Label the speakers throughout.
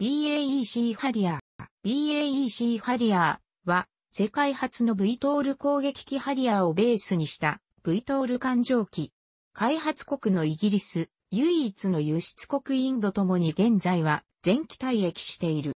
Speaker 1: BAEC ハリアー。BAEC ハリアーは、世界初の V トール攻撃機ハリアーをベースにした V トール艦上機。開発国のイギリス、唯一の輸出国インドともに現在は全機退役している。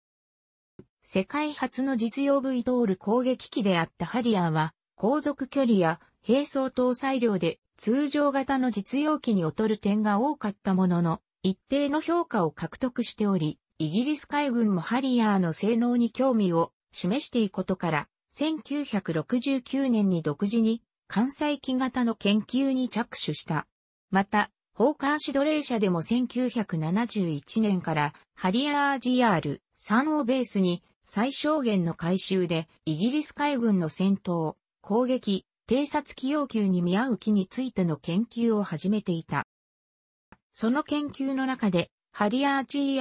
Speaker 1: 世界初の実用 V トール攻撃機であったハリアーは、航続距離や並走搭載量で通常型の実用機に劣る点が多かったものの、一定の評価を獲得しており、イギリス海軍もハリアーの性能に興味を示していくことから、1969年に独自に艦載機型の研究に着手した。また、砲艦指導令社でも1971年からハリアー GR3 をベースに最小限の回収でイギリス海軍の戦闘、攻撃、偵察機要求に見合う機についての研究を始めていた。その研究の中でハリアー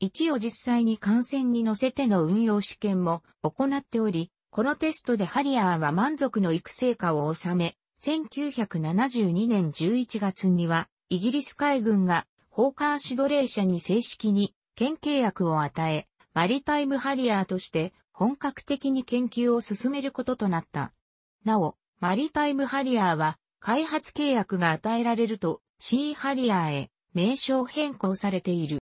Speaker 1: GR1 を実際に艦船に乗せての運用試験も行っており、このテストでハリアーは満足の育成果を収め、1972年11月には、イギリス海軍が、砲艦指導令社に正式に、県契約を与え、マリタイムハリアーとして、本格的に研究を進めることとなった。なお、マリタイムハリアーは、開発契約が与えられると、シーハリアーへ、名称変更されている。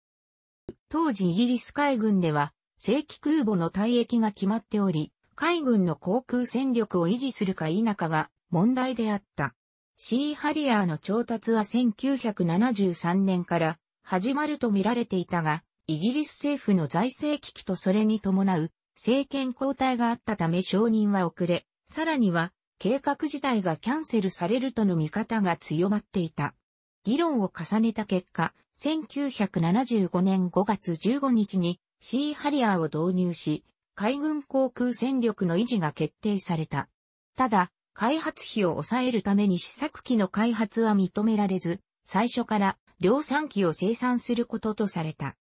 Speaker 1: 当時イギリス海軍では、正規空母の退役が決まっており、海軍の航空戦力を維持するか否かが問題であった。シーハリアーの調達は1973年から始まると見られていたが、イギリス政府の財政危機とそれに伴う政権交代があったため承認は遅れ、さらには計画自体がキャンセルされるとの見方が強まっていた。議論を重ねた結果、1975年5月15日にシーハリアーを導入し、海軍航空戦力の維持が決定された。ただ、開発費を抑えるために試作機の開発は認められず、最初から量産機を生産することとされた。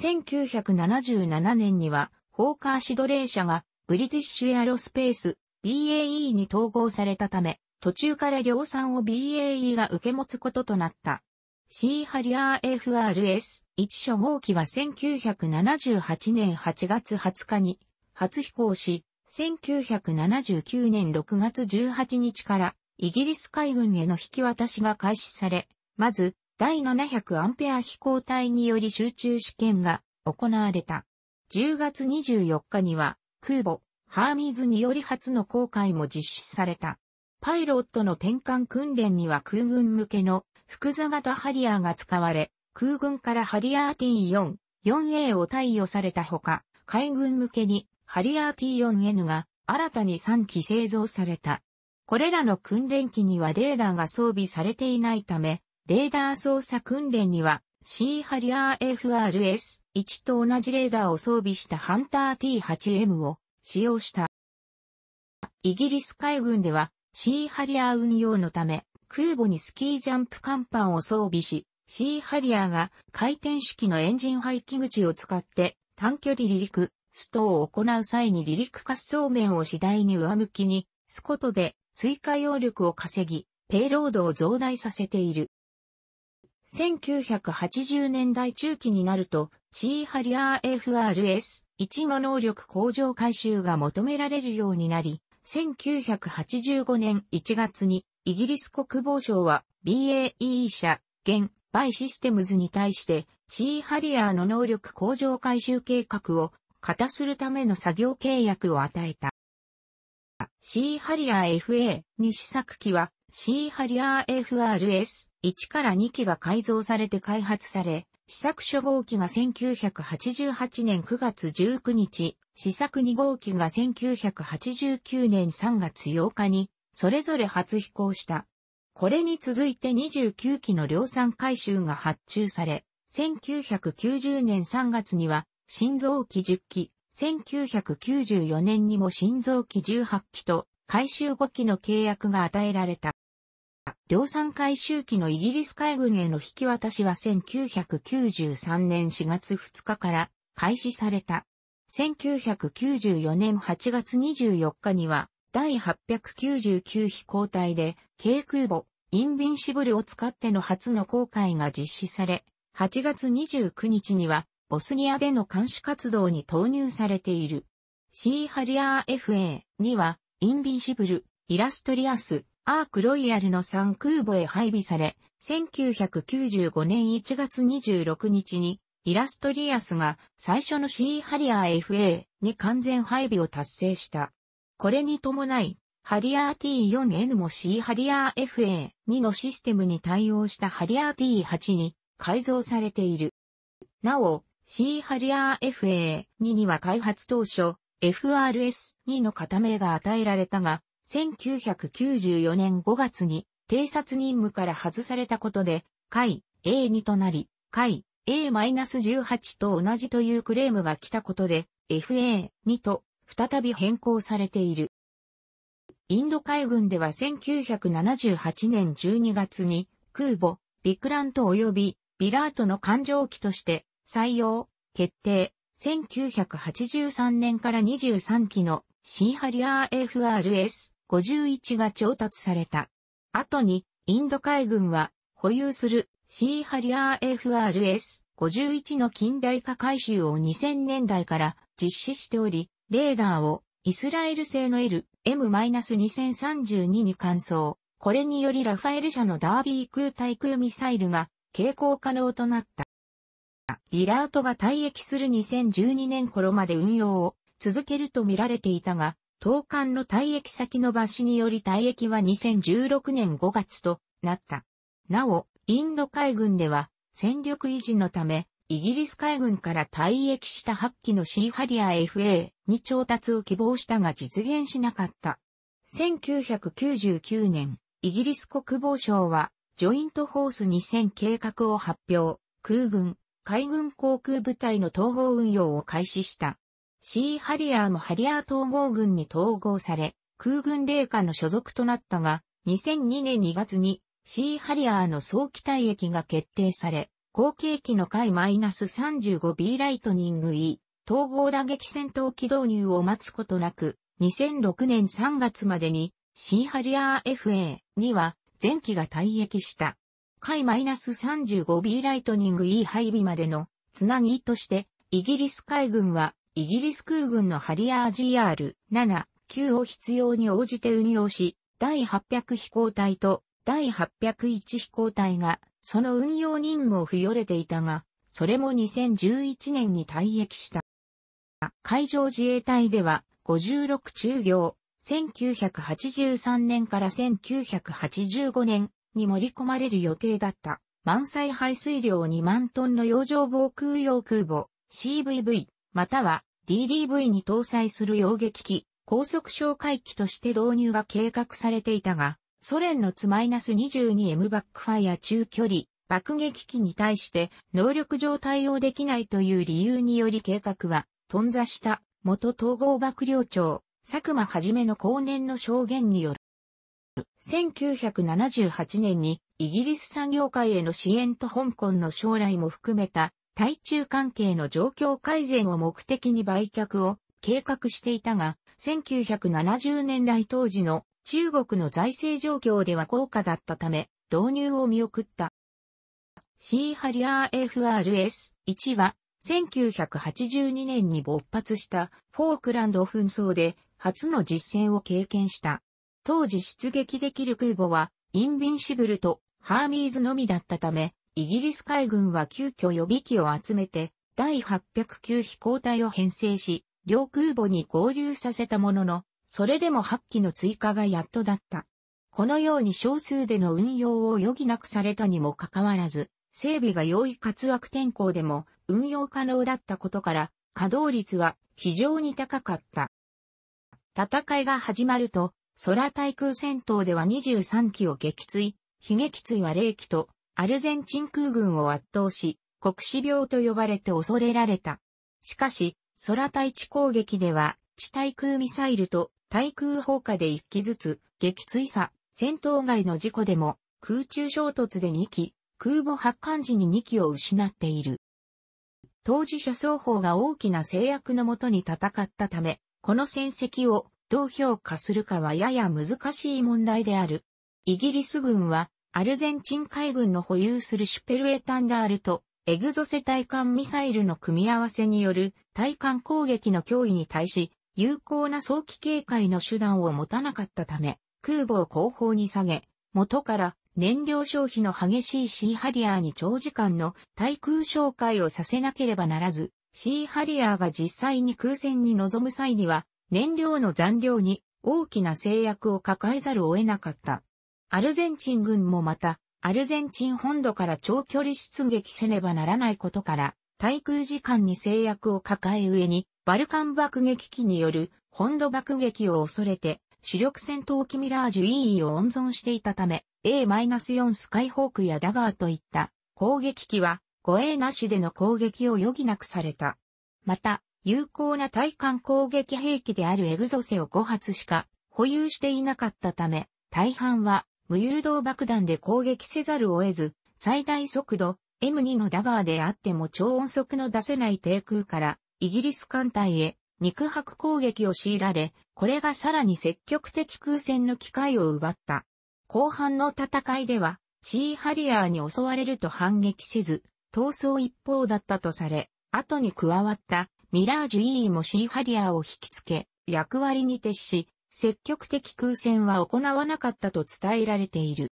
Speaker 1: 1977年には、ホーカーシドレー社がブリティッシュエアロスペース BAE に統合されたため、途中から量産を BAE が受け持つこととなった。C ハリアー FRS 1初号機は1978年8月20日に初飛行し、1979年6月18日からイギリス海軍への引き渡しが開始され、まず第700アンペア飛行隊により集中試験が行われた。10月24日には空母ハーミーズにより初の航海も実施された。パイロットの転換訓練には空軍向けの複座型ハリアーが使われ、空軍からハリアー T4-4A を貸与されたほか、海軍向けにハリアー T4N が新たに3機製造された。これらの訓練機にはレーダーが装備されていないため、レーダー操作訓練には C ハリアー FRS1 と同じレーダーを装備したハンター T8M を使用した。イギリス海軍ではシーハリアー運用のため、空母にスキージャンプ甲板を装備し、シーハリアーが回転式のエンジン排気口を使って短距離離陸、ストを行う際に離陸滑走面を次第に上向きに、スコトで追加揚力を稼ぎ、ペイロードを増大させている。1980年代中期になると、シーハリアー FRS1 の能力向上回収が求められるようになり、1985年1月にイギリス国防省は BAE 社、現、バイシステムズに対して C ハリアーの能力向上回収計画を型するための作業契約を与えた。C ハリアー FA に試作機は C ハリアー FRS1 から2機が改造されて開発され、試作初号機が1988年9月19日、試作2号機が1989年3月8日に、それぞれ初飛行した。これに続いて29機の量産回収が発注され、1990年3月には、心臓機10機、1994年にも心臓機18機と、回収5機の契約が与えられた。量産回収機のイギリス海軍への引き渡しは1993年4月2日から開始された。1994年8月24日には第899飛行隊で軽空母インビンシブルを使っての初の航海が実施され、8月29日にはボスニアでの監視活動に投入されている。シーハリアー FA にはインビンシブル、イラストリアス、アークロイヤルの3空母へ配備され、1995年1月26日に、イラストリアスが最初の C ハリアー FA に完全配備を達成した。これに伴い、ハリアー T4N も C ハリアー FA2 のシステムに対応したハリアー T8 に改造されている。なお、C ハリアー FA2 には開発当初、FRS2 の片名が与えられたが、1994年5月に偵察任務から外されたことで、回 A2 となり、回 A-18 と同じというクレームが来たことで、FA2 と再び変更されている。インド海軍では1978年12月に空母、ビクラント及びビラートの艦上機として採用、決定、1983年から23機のシンハリアー FRS 51が調達された。後に、インド海軍は保有する C ハリアー FRS51 の近代化改修を2000年代から実施しており、レーダーをイスラエル製の LM-2032 に換装。これによりラファエル社のダービー空対空ミサイルが携行可能となった。リラートが退役する2012年頃まで運用を続けると見られていたが、東韓の退役先の場しにより退役は2016年5月となった。なお、インド海軍では戦力維持のため、イギリス海軍から退役した8機のシーハリア FA に調達を希望したが実現しなかった。1999年、イギリス国防省は、ジョイントホース2000計画を発表、空軍、海軍航空部隊の統合運用を開始した。シー・ハリアーもハリアー統合軍に統合され、空軍霊下の所属となったが、2002年2月に C ハリアーの早期退役が決定され、後継機の回 -35B ライトニング E 統合打撃戦闘機導入を待つことなく、2006年3月までに C ハリアー FA には前期が退役した。回 -35B ライトニング E 配備までのつなぎとして、イギリス海軍はイギリス空軍のハリアー GR7、9を必要に応じて運用し、第800飛行隊と第801飛行隊がその運用任務を付与れていたが、それも2011年に退役した。海上自衛隊では56中業、1983年から1985年に盛り込まれる予定だった満載排水量2万トンの洋上防空用空母 CVV または DDV に搭載する溶撃機、高速哨戒機として導入が計画されていたが、ソ連のツ -22M バックファイア中距離爆撃機に対して能力上対応できないという理由により計画は頓挫した元統合幕僚長佐久間はじめの後年の証言による。1978年にイギリス産業界への支援と香港の将来も含めた対中関係の状況改善を目的に売却を計画していたが、1970年代当時の中国の財政状況では高価だったため、導入を見送った。シーハリアー FRS1 は、1982年に勃発したフォークランド紛争で初の実戦を経験した。当時出撃できる空母はインビンシブルとハーミーズのみだったため、イギリス海軍は急遽予備機を集めて、第809飛行隊を編成し、両空母に合流させたものの、それでも8機の追加がやっとだった。このように少数での運用を余儀なくされたにもかかわらず、整備が容易かつ悪天候でも運用可能だったことから、稼働率は非常に高かった。戦いが始まると、空対空戦闘では23機を撃墜、悲撃墜は0機とアルゼンチン空軍を圧倒し、国死病と呼ばれて恐れられた。しかし、空対地攻撃では、地対空ミサイルと対空砲火で1機ずつ、撃墜差、戦闘外の事故でも、空中衝突で2機、空母発艦時に2機を失っている。当事者双方が大きな制約のもとに戦ったため、この戦績をどう評価するかはやや難しい問題である。イギリス軍はアルゼンチン海軍の保有するシュペルエタンダールとエグゾセ対艦ミサイルの組み合わせによる対艦攻撃の脅威に対し、有効な早期警戒の手段を持たなかったため、空母を後方に下げ、元から燃料消費の激しいシーハリアーに長時間の対空紹介をさせなければならず、シーハリアーが実際に空戦に臨む際には、燃料の残量に大きな制約を抱えざるを得なかった。アルゼンチン軍もまた、アルゼンチン本土から長距離出撃せねばならないことから、対空時間に制約を抱え上に、バルカン爆撃機による本土爆撃を恐れて、主力戦闘機ミラージュ EE を温存していたため、A-4 スカイホークやダガーといった攻撃機は護衛なしでの攻撃を余儀なくされた。また、有効な対艦攻撃兵器であるエグゾセを5発しか保有していなかったため、大半は無誘導爆弾で攻撃せざるを得ず、最大速度 M2 のダガーであっても超音速の出せない低空からイギリス艦隊へ肉薄攻撃を強いられ、これがさらに積極的空戦の機会を奪った。後半の戦いでは、シーハリアーに襲われると反撃せず、逃走一方だったとされ、後に加わったミラージュ E もシーハリアーを引きつけ、役割に徹し、積極的空戦は行わなかったと伝えられている。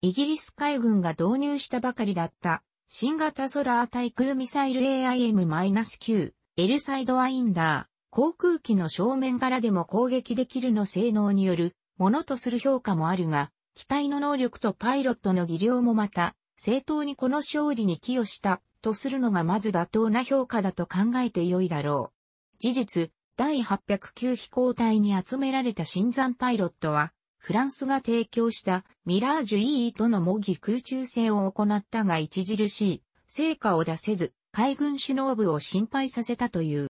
Speaker 1: イギリス海軍が導入したばかりだった新型ソラー対空ミサイル AIM-9 エルサイドワインダー航空機の正面からでも攻撃できるの性能によるものとする評価もあるが、機体の能力とパイロットの技量もまた、正当にこの勝利に寄与したとするのがまず妥当な評価だと考えて良いだろう。事実、第809飛行隊に集められた新山パイロットは、フランスが提供したミラージュ EE との模擬空中戦を行ったが著しい成果を出せず、海軍首脳部を心配させたという。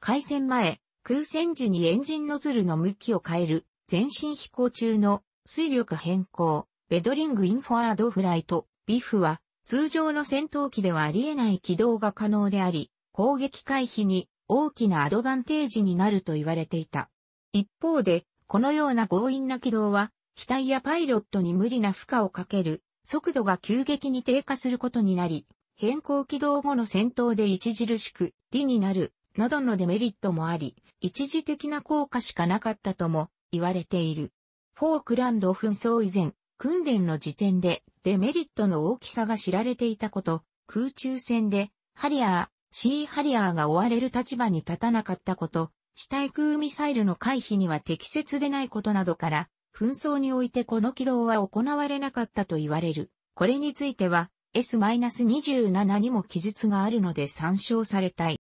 Speaker 1: 開戦前、空戦時にエンジンノズルの向きを変える、前進飛行中の水力変更、ベドリングインフォワードフライト、ビフは、通常の戦闘機ではありえない軌道が可能であり、攻撃回避に大きなアドバンテージになると言われていた。一方で、このような強引な軌道は、機体やパイロットに無理な負荷をかける、速度が急激に低下することになり、変更軌道後の戦闘で著しく、利になる、などのデメリットもあり、一時的な効果しかなかったとも言われている。フォークランド紛争以前、訓練の時点でデメリットの大きさが知られていたこと、空中戦でハリアー、シー・ハリアーが追われる立場に立たなかったこと、地対空ミサイルの回避には適切でないことなどから、紛争においてこの軌道は行われなかったと言われる。これについては S-27 にも記述があるので参照されたい。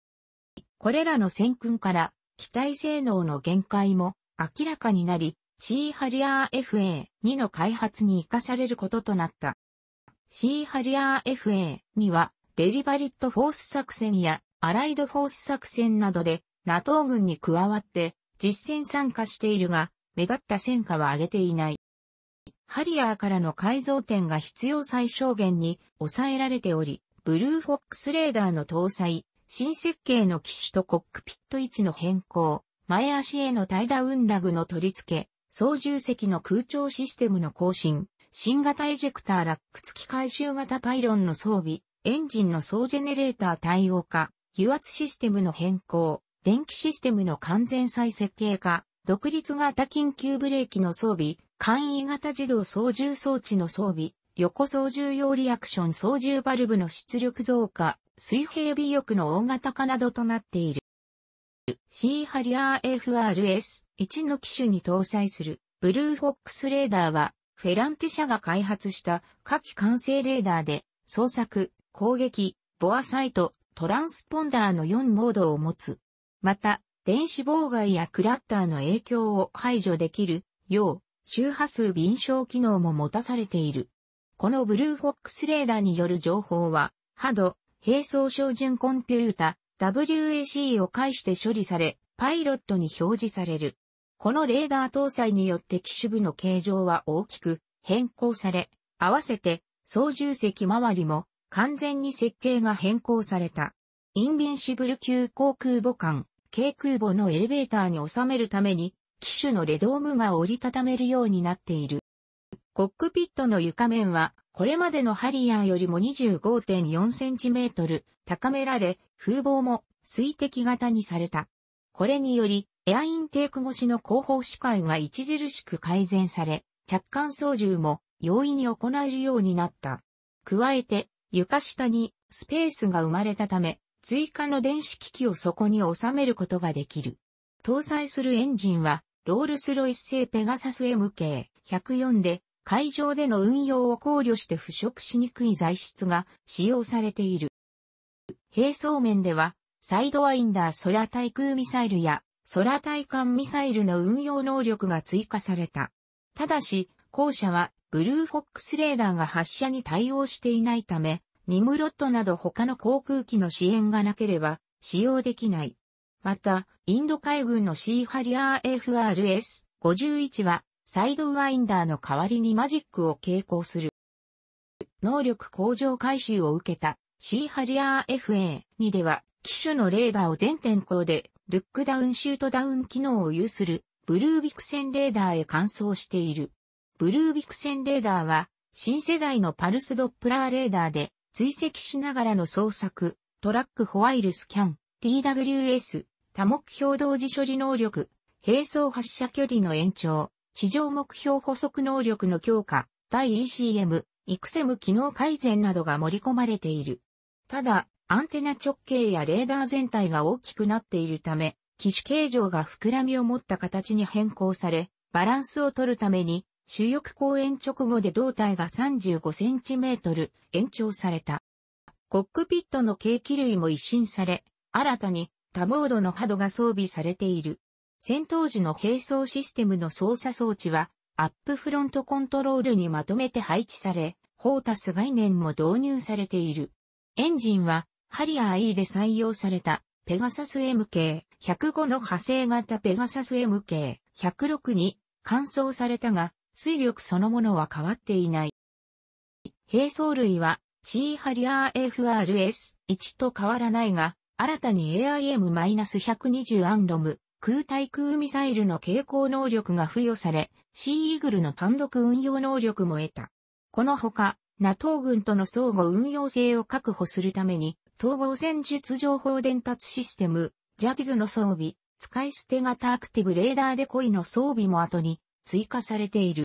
Speaker 1: これらの戦訓から機体性能の限界も明らかになり、C ハリアー FA2 の開発に活かされることとなった。C ハリアー FA2 はデリバリットフォース作戦やアライドフォース作戦などで NATO 軍に加わって実戦参加しているが、目立った戦果は上げていない。ハリアーからの改造点が必要最小限に抑えられており、ブルーフォックスレーダーの搭載、新設計の機種とコックピット位置の変更、前足への対ダウンラグの取り付け、操縦席の空調システムの更新、新型エジェクターラック付き回収型パイロンの装備、エンジンの総ジェネレーター対応化、油圧システムの変更、電気システムの完全再設計化、独立型緊急ブレーキの装備、簡易型自動操縦装置の装備、横操縦用リアクション操縦バルブの出力増加、水平尾翼の大型化などとなっている。C ハリアー FRS1 の機種に搭載するブルーフォックスレーダーはフェランティ社が開発した下季完成レーダーで捜索、攻撃、ボアサイト、トランスポンダーの4モードを持つ。また、電子妨害やクラッターの影響を排除できるよう、周波数敏捷機能も持たされている。このブルーフォックスレーダーによる情報は、ハド、並走照準コンピュータ、WAC を介して処理され、パイロットに表示される。このレーダー搭載によって機種部の形状は大きく変更され、合わせて操縦席周りも完全に設計が変更された。インビンシブル級航空母艦、軽空母のエレベーターに収めるために、機種のレドームが折りたためるようになっている。コックピットの床面は、これまでのハリアーよりも 25.4cm 高められ、風防も水滴型にされた。これにより、エアインテーク越しの後方視界が著しく改善され、着艦操縦も容易に行えるようになった。加えて、床下にスペースが生まれたため、追加の電子機器をそこに収めることができる。搭載するエンジンは、ロールスロイス製ペガサス MK104 で、会場での運用を考慮して腐食しにくい材質が使用されている。並走面では、サイドワインダー空対空ミサイルや空対艦ミサイルの運用能力が追加された。ただし、後者はブルーフォックスレーダーが発射に対応していないため、ニムロットなど他の航空機の支援がなければ使用できない。また、インド海軍のシーハリアー FRS-51 はサイドワインダーの代わりにマジックを携行する。能力向上回収を受けたシーハリアー FA2 では機種のレーダーを全天候でルックダウンシュートダウン機能を有するブルービクセンレーダーへ換装している。ブルービクセンレーダーは新世代のパルスドップラーレーダーで追跡しながらの捜索、トラックホワイルスキャン、TWS、多目標同時処理能力、並走発射距離の延長、地上目標補足能力の強化、対 ECM、イクセム機能改善などが盛り込まれている。ただ、アンテナ直径やレーダー全体が大きくなっているため、機種形状が膨らみを持った形に変更され、バランスを取るために主翼公演直後で胴体が 35cm 延長された。コックピットの計器類も一新され、新たに多モードのハドが装備されている。戦闘時の並走システムの操作装置は、アップフロントコントロールにまとめて配置され、ホータス概念も導入されている。エンジンは、ハリアー E で採用された、ペガサス MK105 の派生型ペガサス MK106 に換装されたが、水力そのものは変わっていない。並走類は C ハリアー FRS1 と変わらないが、新たに AIM-120 アンロム空対空ミサイルの傾向能力が付与され、シーイーグルの単独運用能力も得た。このほか、NATO 軍との相互運用性を確保するために、統合戦術情報伝達システム、ジャキズの装備、使い捨て型アクティブレーダーデコイの装備も後に追加されている。